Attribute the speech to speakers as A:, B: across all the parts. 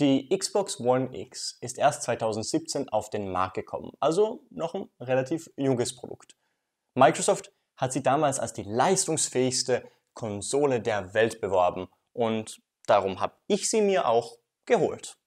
A: Die Xbox One X ist erst 2017 auf den Markt gekommen, also noch ein relativ junges Produkt. Microsoft hat sie damals als die leistungsfähigste Konsole der Welt beworben und darum habe ich sie mir auch geholt.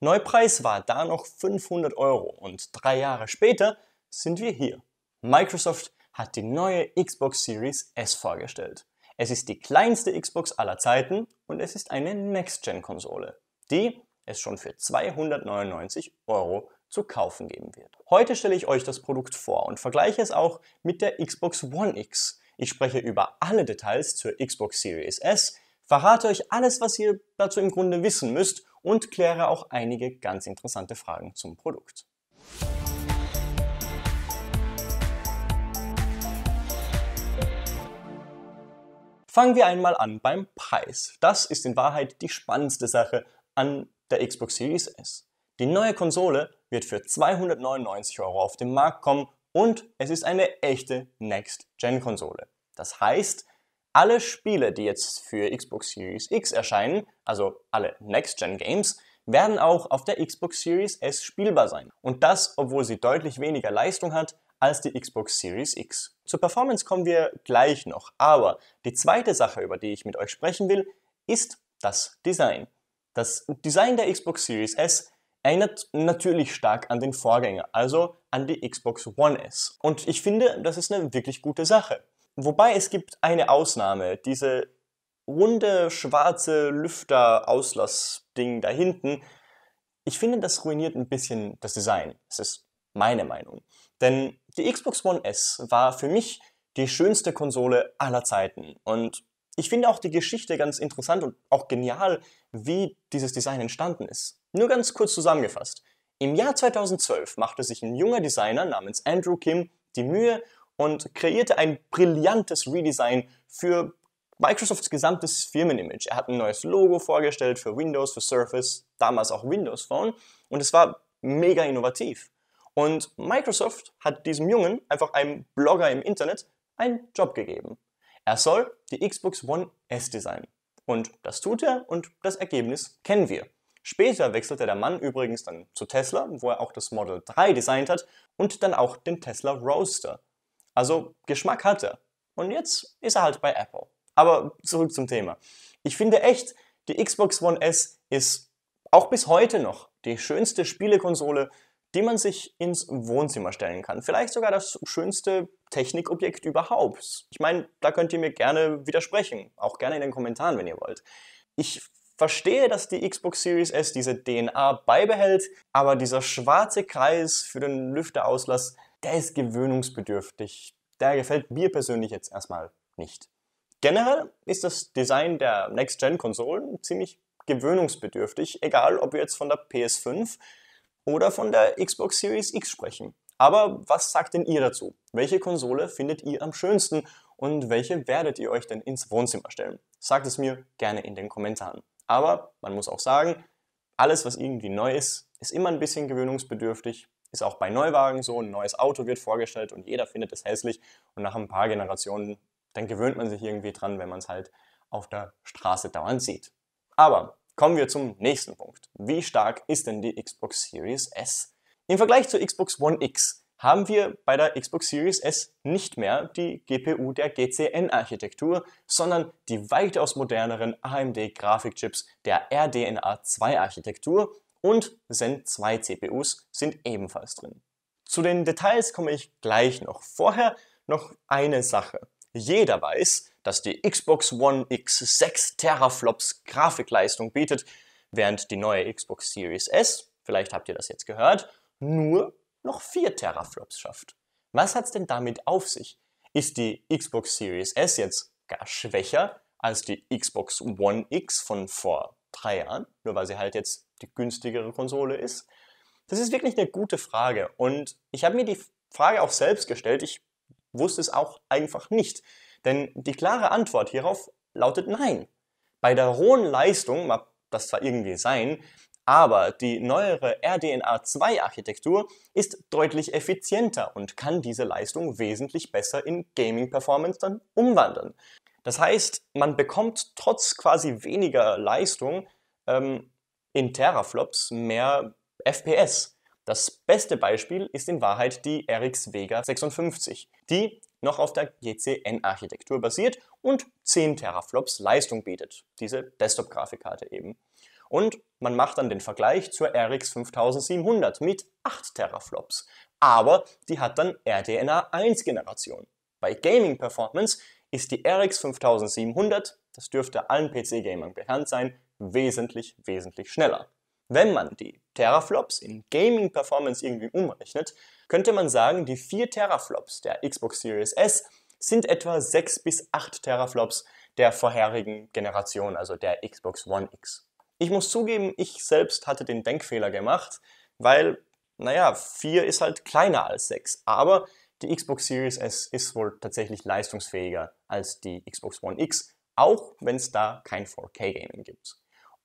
A: Neupreis war da noch 500 Euro und drei Jahre später sind wir hier. Microsoft hat die neue Xbox Series S vorgestellt. Es ist die kleinste Xbox aller Zeiten und es ist eine Next-Gen-Konsole, die es schon für 299 Euro zu kaufen geben wird. Heute stelle ich euch das Produkt vor und vergleiche es auch mit der Xbox One X. Ich spreche über alle Details zur Xbox Series S, verrate euch alles, was ihr dazu im Grunde wissen müsst und kläre auch einige ganz interessante Fragen zum Produkt. Fangen wir einmal an beim Preis. Das ist in Wahrheit die spannendste Sache an der Xbox Series S. Die neue Konsole wird für 299 Euro auf den Markt kommen und es ist eine echte Next-Gen-Konsole. Das heißt, alle Spiele, die jetzt für Xbox Series X erscheinen, also alle Next-Gen-Games, werden auch auf der Xbox Series S spielbar sein. Und das, obwohl sie deutlich weniger Leistung hat als die Xbox Series X. Zur Performance kommen wir gleich noch, aber die zweite Sache, über die ich mit euch sprechen will, ist das Design. Das Design der Xbox Series S erinnert natürlich stark an den Vorgänger, also an die Xbox One S. Und ich finde, das ist eine wirklich gute Sache. Wobei es gibt eine Ausnahme, diese runde schwarze Lüfter-Auslass-Ding da hinten. Ich finde, das ruiniert ein bisschen das Design. Es ist meine Meinung. Denn die Xbox One S war für mich die schönste Konsole aller Zeiten. Und ich finde auch die Geschichte ganz interessant und auch genial, wie dieses Design entstanden ist. Nur ganz kurz zusammengefasst. Im Jahr 2012 machte sich ein junger Designer namens Andrew Kim die Mühe und kreierte ein brillantes Redesign für Microsofts gesamtes Firmenimage. Er hat ein neues Logo vorgestellt für Windows, für Surface, damals auch Windows Phone und es war mega innovativ. Und Microsoft hat diesem Jungen, einfach einem Blogger im Internet, einen Job gegeben. Er soll die Xbox One S designen. Und das tut er und das Ergebnis kennen wir. Später wechselte der Mann übrigens dann zu Tesla, wo er auch das Model 3 designt hat und dann auch den Tesla Roadster. Also Geschmack hat er. Und jetzt ist er halt bei Apple. Aber zurück zum Thema. Ich finde echt, die Xbox One S ist auch bis heute noch die schönste Spielekonsole, die man sich ins Wohnzimmer stellen kann. Vielleicht sogar das schönste Technikobjekt überhaupt. Ich meine, da könnt ihr mir gerne widersprechen, auch gerne in den Kommentaren, wenn ihr wollt. Ich verstehe, dass die Xbox Series S diese DNA beibehält, aber dieser schwarze Kreis für den Lüfterauslass, der ist gewöhnungsbedürftig. Der gefällt mir persönlich jetzt erstmal nicht. Generell ist das Design der Next-Gen-Konsolen ziemlich gewöhnungsbedürftig, egal ob wir jetzt von der PS5 oder von der Xbox Series X sprechen. Aber was sagt denn ihr dazu? Welche Konsole findet ihr am schönsten und welche werdet ihr euch denn ins Wohnzimmer stellen? Sagt es mir gerne in den Kommentaren. Aber man muss auch sagen, alles, was irgendwie neu ist, ist immer ein bisschen gewöhnungsbedürftig. Ist auch bei Neuwagen so, ein neues Auto wird vorgestellt und jeder findet es hässlich. Und nach ein paar Generationen, dann gewöhnt man sich irgendwie dran, wenn man es halt auf der Straße dauernd sieht. Aber kommen wir zum nächsten Punkt. Wie stark ist denn die Xbox Series S? Im Vergleich zur Xbox One X haben wir bei der Xbox Series S nicht mehr die GPU der GCN-Architektur, sondern die weitaus moderneren AMD-Grafikchips der RDNA 2-Architektur und Zen 2 CPUs sind ebenfalls drin. Zu den Details komme ich gleich noch. Vorher noch eine Sache. Jeder weiß, dass die Xbox One X 6 Teraflops Grafikleistung bietet, während die neue Xbox Series S, vielleicht habt ihr das jetzt gehört, nur noch 4 Teraflops schafft. Was hat es denn damit auf sich? Ist die Xbox Series S jetzt gar schwächer als die Xbox One X von vor drei Jahren, nur weil sie halt jetzt die günstigere Konsole ist? Das ist wirklich eine gute Frage und ich habe mir die Frage auch selbst gestellt. Ich wusste es auch einfach nicht, denn die klare Antwort hierauf lautet nein. Bei der hohen Leistung mag das zwar irgendwie sein, aber die neuere RDNA2-Architektur ist deutlich effizienter und kann diese Leistung wesentlich besser in Gaming-Performance dann umwandeln. Das heißt, man bekommt trotz quasi weniger Leistung ähm, in Teraflops mehr FPS. Das beste Beispiel ist in Wahrheit die RX Vega 56, die noch auf der GCN-Architektur basiert und 10 Teraflops Leistung bietet, diese Desktop-Grafikkarte eben. Und man macht dann den Vergleich zur RX 5700 mit 8 Teraflops. Aber die hat dann RDNA 1 Generation. Bei Gaming Performance ist die RX 5700, das dürfte allen PC-Gamern bekannt sein, wesentlich, wesentlich schneller. Wenn man die Teraflops in Gaming Performance irgendwie umrechnet, könnte man sagen, die 4 Teraflops der Xbox Series S sind etwa 6 bis 8 Teraflops der vorherigen Generation, also der Xbox One X. Ich muss zugeben, ich selbst hatte den Denkfehler gemacht, weil, naja, 4 ist halt kleiner als 6. Aber die Xbox Series S ist wohl tatsächlich leistungsfähiger als die Xbox One X, auch wenn es da kein 4K-Gaming gibt.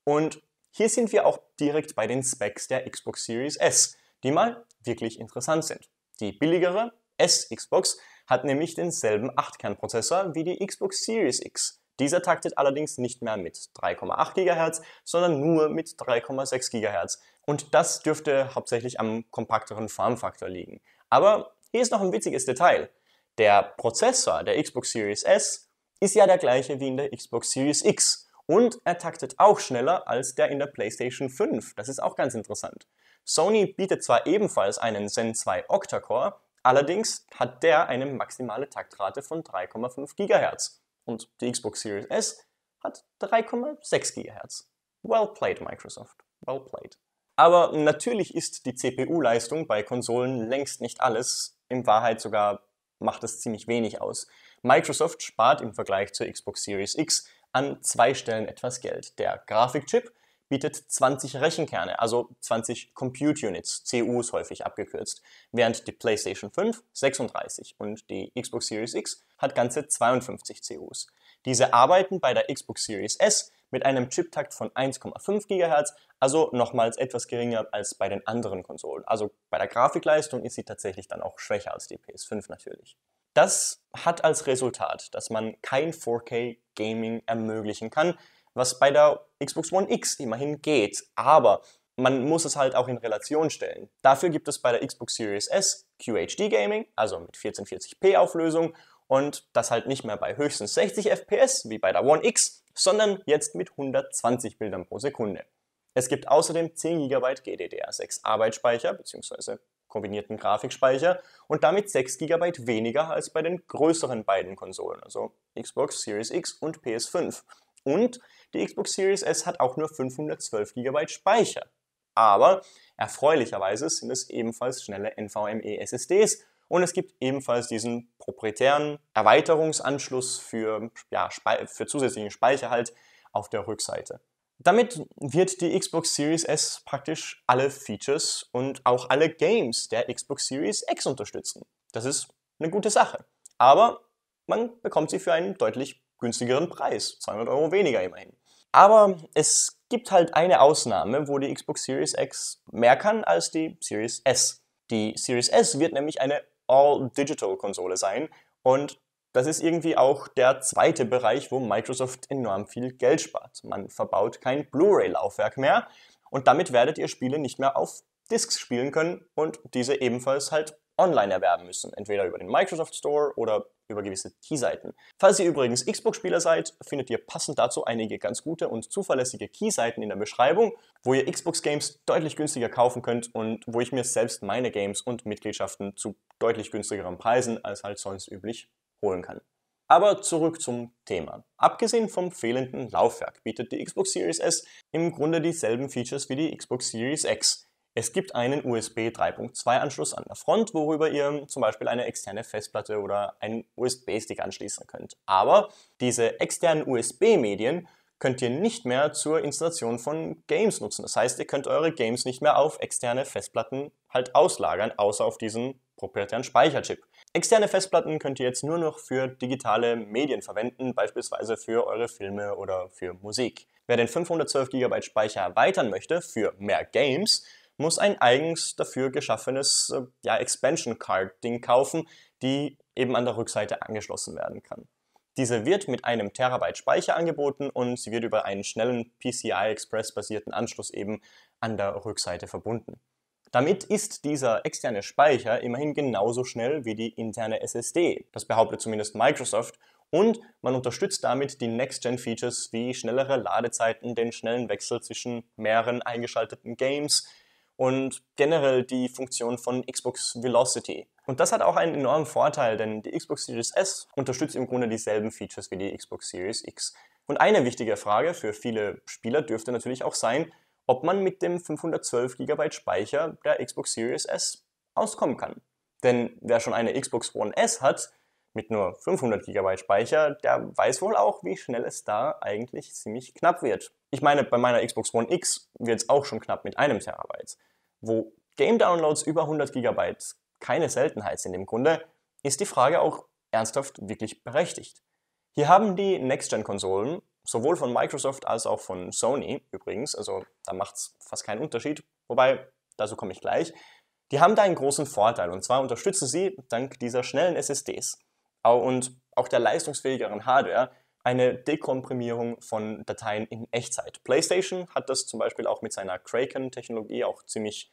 A: Und hier sind wir auch direkt bei den Specs der Xbox Series S, die mal wirklich interessant sind. Die billigere S-Xbox hat nämlich denselben 8-Kern-Prozessor wie die Xbox Series X dieser taktet allerdings nicht mehr mit 3,8 GHz, sondern nur mit 3,6 GHz. Und das dürfte hauptsächlich am kompakteren Formfaktor liegen. Aber hier ist noch ein witziges Detail. Der Prozessor der Xbox Series S ist ja der gleiche wie in der Xbox Series X. Und er taktet auch schneller als der in der PlayStation 5. Das ist auch ganz interessant. Sony bietet zwar ebenfalls einen Zen 2 Octa-Core, allerdings hat der eine maximale Taktrate von 3,5 GHz und die Xbox Series S hat 3,6 GHz. Well played, Microsoft. Well played. Aber natürlich ist die CPU-Leistung bei Konsolen längst nicht alles. In Wahrheit sogar macht es ziemlich wenig aus. Microsoft spart im Vergleich zur Xbox Series X an zwei Stellen etwas Geld. Der Grafikchip bietet 20 Rechenkerne, also 20 Compute Units, CUs häufig abgekürzt, während die PlayStation 5 36 und die Xbox Series X hat ganze 52 CUs. Diese arbeiten bei der Xbox Series S mit einem Chiptakt von 1,5 GHz, also nochmals etwas geringer als bei den anderen Konsolen. Also bei der Grafikleistung ist sie tatsächlich dann auch schwächer als die PS5 natürlich. Das hat als Resultat, dass man kein 4K Gaming ermöglichen kann, was bei der Xbox One X immerhin geht. Aber man muss es halt auch in Relation stellen. Dafür gibt es bei der Xbox Series S QHD Gaming, also mit 1440p Auflösung und das halt nicht mehr bei höchstens 60 FPS wie bei der One X, sondern jetzt mit 120 Bildern pro Sekunde. Es gibt außerdem 10 GB GDDR6 Arbeitsspeicher bzw. kombinierten Grafikspeicher und damit 6 GB weniger als bei den größeren beiden Konsolen, also Xbox Series X und PS5. Und die Xbox Series S hat auch nur 512 GB Speicher. Aber erfreulicherweise sind es ebenfalls schnelle NVMe-SSDs und es gibt ebenfalls diesen proprietären Erweiterungsanschluss für, ja, für zusätzlichen Speicher halt auf der Rückseite. Damit wird die Xbox Series S praktisch alle Features und auch alle Games der Xbox Series X unterstützen. Das ist eine gute Sache. Aber man bekommt sie für einen deutlich günstigeren Preis, 200 Euro weniger immerhin. Aber es gibt halt eine Ausnahme, wo die Xbox Series X mehr kann als die Series S. Die Series S wird nämlich eine All-Digital-Konsole sein und das ist irgendwie auch der zweite Bereich, wo Microsoft enorm viel Geld spart. Man verbaut kein Blu-ray-Laufwerk mehr und damit werdet ihr Spiele nicht mehr auf Discs spielen können und diese ebenfalls halt online erwerben müssen, entweder über den Microsoft Store oder über gewisse Keyseiten. Falls ihr übrigens Xbox-Spieler seid, findet ihr passend dazu einige ganz gute und zuverlässige Keyseiten in der Beschreibung, wo ihr Xbox-Games deutlich günstiger kaufen könnt und wo ich mir selbst meine Games und Mitgliedschaften zu deutlich günstigeren Preisen als halt sonst üblich holen kann. Aber zurück zum Thema. Abgesehen vom fehlenden Laufwerk bietet die Xbox Series S im Grunde dieselben Features wie die Xbox Series X. Es gibt einen USB 3.2 Anschluss an der Front, worüber ihr zum Beispiel eine externe Festplatte oder einen USB-Stick anschließen könnt. Aber diese externen USB-Medien könnt ihr nicht mehr zur Installation von Games nutzen. Das heißt, ihr könnt eure Games nicht mehr auf externe Festplatten halt auslagern, außer auf diesen proprietären Speicherchip. Externe Festplatten könnt ihr jetzt nur noch für digitale Medien verwenden, beispielsweise für eure Filme oder für Musik. Wer den 512 GB Speicher erweitern möchte für mehr Games, muss ein eigens dafür geschaffenes äh, ja, Expansion Card Ding kaufen, die eben an der Rückseite angeschlossen werden kann. Diese wird mit einem Terabyte Speicher angeboten und sie wird über einen schnellen PCI Express basierten Anschluss eben an der Rückseite verbunden. Damit ist dieser externe Speicher immerhin genauso schnell wie die interne SSD. Das behauptet zumindest Microsoft und man unterstützt damit die Next-Gen-Features wie schnellere Ladezeiten, den schnellen Wechsel zwischen mehreren eingeschalteten Games, und generell die Funktion von Xbox Velocity. Und das hat auch einen enormen Vorteil, denn die Xbox Series S unterstützt im Grunde dieselben Features wie die Xbox Series X. Und eine wichtige Frage für viele Spieler dürfte natürlich auch sein, ob man mit dem 512 GB Speicher der Xbox Series S auskommen kann. Denn wer schon eine Xbox One S hat, mit nur 500 GB Speicher, der weiß wohl auch, wie schnell es da eigentlich ziemlich knapp wird. Ich meine, bei meiner Xbox One X wird es auch schon knapp mit einem Terabyte wo Game-Downloads über 100 GB keine Seltenheit sind im Grunde, ist die Frage auch ernsthaft wirklich berechtigt. Hier haben die Next-Gen-Konsolen, sowohl von Microsoft als auch von Sony übrigens, also da macht es fast keinen Unterschied, wobei, dazu komme ich gleich, die haben da einen großen Vorteil und zwar unterstützen sie dank dieser schnellen SSDs und auch der leistungsfähigeren Hardware eine Dekomprimierung von Dateien in Echtzeit. PlayStation hat das zum Beispiel auch mit seiner Kraken-Technologie auch ziemlich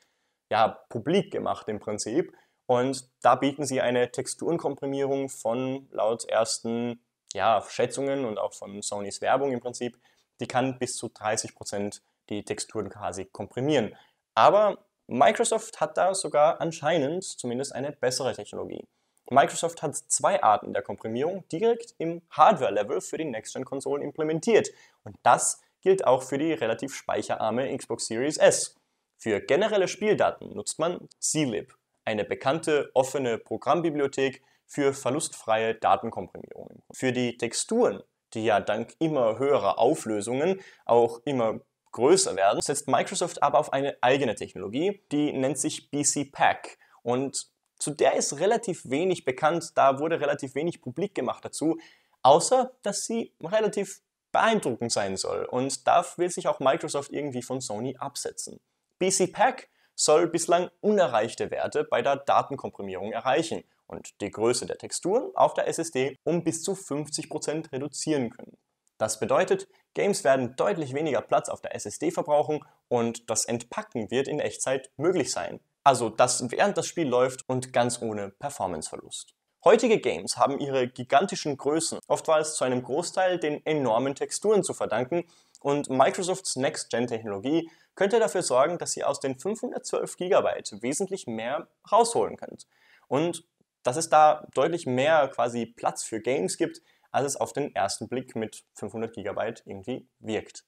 A: ja, publik gemacht im Prinzip. Und da bieten sie eine Texturenkomprimierung von laut ersten ja, Schätzungen und auch von Sonys Werbung im Prinzip, die kann bis zu 30% die Texturen quasi komprimieren. Aber Microsoft hat da sogar anscheinend zumindest eine bessere Technologie. Microsoft hat zwei Arten der Komprimierung direkt im Hardware-Level für die Next-Gen-Konsolen implementiert. Und das gilt auch für die relativ speicherarme Xbox Series S. Für generelle Spieldaten nutzt man zlib, eine bekannte offene Programmbibliothek für verlustfreie Datenkomprimierungen. Für die Texturen, die ja dank immer höherer Auflösungen auch immer größer werden, setzt Microsoft aber auf eine eigene Technologie, die nennt sich BC Pack. Und zu der ist relativ wenig bekannt, da wurde relativ wenig publik gemacht dazu, außer dass sie relativ beeindruckend sein soll und da will sich auch Microsoft irgendwie von Sony absetzen. BC Pack soll bislang unerreichte Werte bei der Datenkomprimierung erreichen und die Größe der Texturen auf der SSD um bis zu 50% reduzieren können. Das bedeutet, Games werden deutlich weniger Platz auf der SSD verbrauchen und das Entpacken wird in Echtzeit möglich sein. Also das während das Spiel läuft und ganz ohne Performanceverlust. Heutige Games haben ihre gigantischen Größen oftmals zu einem Großteil den enormen Texturen zu verdanken und Microsofts Next-Gen-Technologie könnte dafür sorgen, dass ihr aus den 512 GB wesentlich mehr rausholen könnt. Und dass es da deutlich mehr quasi Platz für Games gibt, als es auf den ersten Blick mit 500 GB irgendwie wirkt.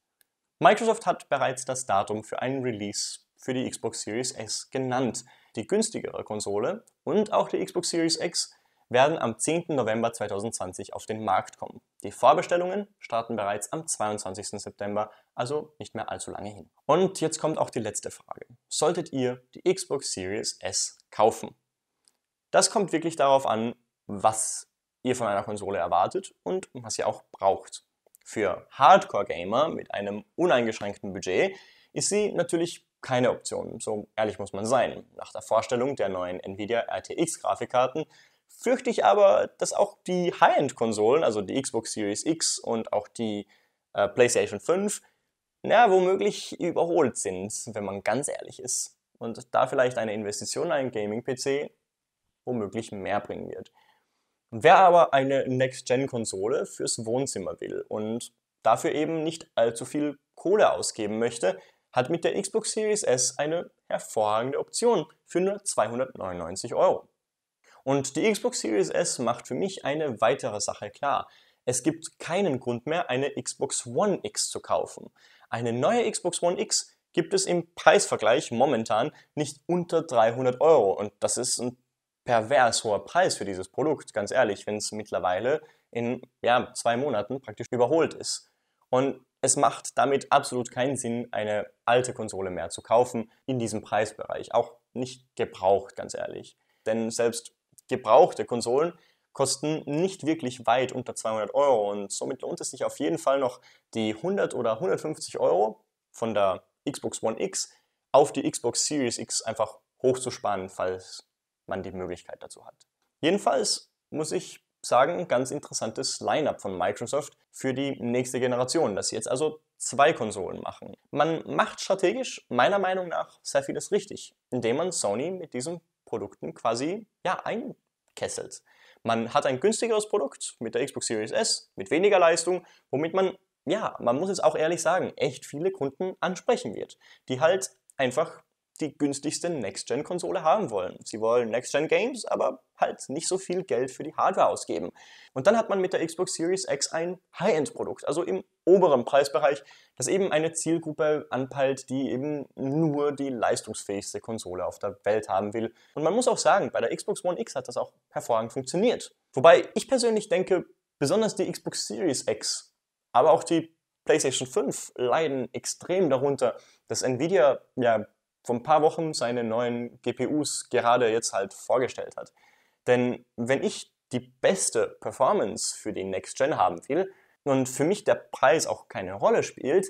A: Microsoft hat bereits das Datum für einen Release für die Xbox Series S genannt, die günstigere Konsole und auch die Xbox Series X werden am 10. November 2020 auf den Markt kommen. Die Vorbestellungen starten bereits am 22. September, also nicht mehr allzu lange hin. Und jetzt kommt auch die letzte Frage. Solltet ihr die Xbox Series S kaufen? Das kommt wirklich darauf an, was ihr von einer Konsole erwartet und was ihr auch braucht. Für Hardcore-Gamer mit einem uneingeschränkten Budget ist sie natürlich keine Option, so ehrlich muss man sein. Nach der Vorstellung der neuen Nvidia RTX Grafikkarten fürchte ich aber, dass auch die High-End-Konsolen, also die Xbox Series X und auch die äh, PlayStation 5, na, womöglich überholt sind, wenn man ganz ehrlich ist. Und da vielleicht eine Investition in einen Gaming-PC womöglich mehr bringen wird. Wer aber eine Next-Gen-Konsole fürs Wohnzimmer will und dafür eben nicht allzu viel Kohle ausgeben möchte, hat mit der Xbox Series S eine hervorragende Option für nur 299 Euro. Und die Xbox Series S macht für mich eine weitere Sache klar. Es gibt keinen Grund mehr, eine Xbox One X zu kaufen. Eine neue Xbox One X gibt es im Preisvergleich momentan nicht unter 300 Euro. Und das ist ein pervers hoher Preis für dieses Produkt, ganz ehrlich, wenn es mittlerweile in ja, zwei Monaten praktisch überholt ist. Und es macht damit absolut keinen Sinn, eine alte Konsole mehr zu kaufen in diesem Preisbereich. Auch nicht gebraucht, ganz ehrlich. Denn selbst gebrauchte Konsolen kosten nicht wirklich weit unter 200 Euro und somit lohnt es sich auf jeden Fall noch, die 100 oder 150 Euro von der Xbox One X auf die Xbox Series X einfach hochzusparen, falls man die Möglichkeit dazu hat. Jedenfalls muss ich sagen, ganz interessantes Line-up von Microsoft für die nächste Generation, dass sie jetzt also zwei Konsolen machen. Man macht strategisch meiner Meinung nach sehr vieles richtig, indem man Sony mit diesen Produkten quasi ja, einkesselt. Man hat ein günstigeres Produkt mit der Xbox Series S, mit weniger Leistung, womit man, ja, man muss es auch ehrlich sagen, echt viele Kunden ansprechen wird, die halt einfach die günstigste Next-Gen-Konsole haben wollen. Sie wollen Next-Gen-Games, aber halt nicht so viel Geld für die Hardware ausgeben. Und dann hat man mit der Xbox Series X ein High-End-Produkt, also im oberen Preisbereich, das eben eine Zielgruppe anpeilt, die eben nur die leistungsfähigste Konsole auf der Welt haben will. Und man muss auch sagen, bei der Xbox One X hat das auch hervorragend funktioniert. Wobei ich persönlich denke, besonders die Xbox Series X, aber auch die PlayStation 5 leiden extrem darunter, dass Nvidia ja vor ein paar Wochen seine neuen GPUs gerade jetzt halt vorgestellt hat. Denn wenn ich die beste Performance für die Next Gen haben will und für mich der Preis auch keine Rolle spielt,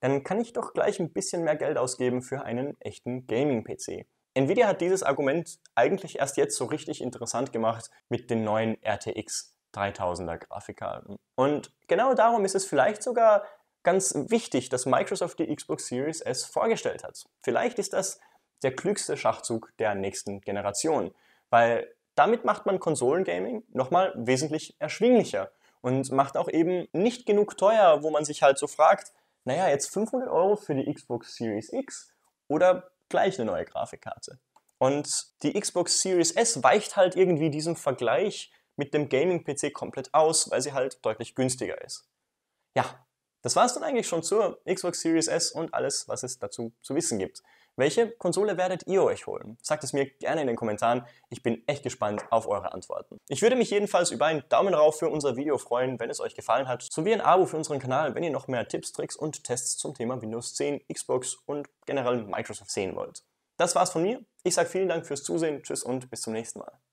A: dann kann ich doch gleich ein bisschen mehr Geld ausgeben für einen echten Gaming-PC. Nvidia hat dieses Argument eigentlich erst jetzt so richtig interessant gemacht mit den neuen RTX 3000er Grafikkarten. Und genau darum ist es vielleicht sogar ganz wichtig, dass Microsoft die Xbox Series S vorgestellt hat. Vielleicht ist das der klügste Schachzug der nächsten Generation, weil damit macht man Konsolengaming nochmal wesentlich erschwinglicher und macht auch eben nicht genug teuer, wo man sich halt so fragt, naja, jetzt 500 Euro für die Xbox Series X oder gleich eine neue Grafikkarte. Und die Xbox Series S weicht halt irgendwie diesem Vergleich mit dem Gaming-PC komplett aus, weil sie halt deutlich günstiger ist. Ja, das war es dann eigentlich schon zur Xbox Series S und alles, was es dazu zu wissen gibt. Welche Konsole werdet ihr euch holen? Sagt es mir gerne in den Kommentaren. Ich bin echt gespannt auf eure Antworten. Ich würde mich jedenfalls über einen Daumen rauf für unser Video freuen, wenn es euch gefallen hat, sowie ein Abo für unseren Kanal, wenn ihr noch mehr Tipps, Tricks und Tests zum Thema Windows 10, Xbox und generell Microsoft sehen wollt. Das war's von mir. Ich sage vielen Dank fürs Zusehen, tschüss und bis zum nächsten Mal.